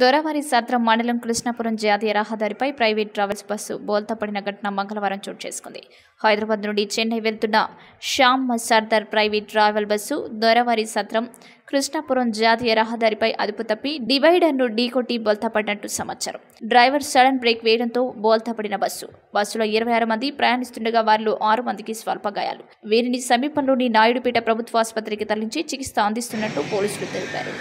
దొరవారి సత్రం మండలం కృష్ణాపురం జాతీయ రహదారిపై ప్రైవేట్ ట్రావెల్స్ బస్సు బోల్తపడిన ఘటన మంగళవారం చోటు చేసుకుంది హైదరాబాద్ నుండి చెన్నై వెళ్తున్న Shyam Sardar private travel bus Doravari Satram Krishnapuram జాతీయ రహదారిపై అదుపు తప్పి డివైడర్ను ఢీకొట్టి బోల్తపడినట్టు సమాచారం డ్రైవర్ సడన్ బ్రేక్ వేయడంతో బోల్తపడిన బస్సు బస్సులో ఇరవై ఆరు మంది ప్రయాణిస్తుండగా వారిలో ఆరు మందికి స్వల్ప గాయాలు వీరిని సమీపంలోని నాయుడుపేట ప్రభుత్వ ఆసుపత్రికి తరలించి చికిత్స అందిస్తున్నట్టు పోలీసులు తెలిపారు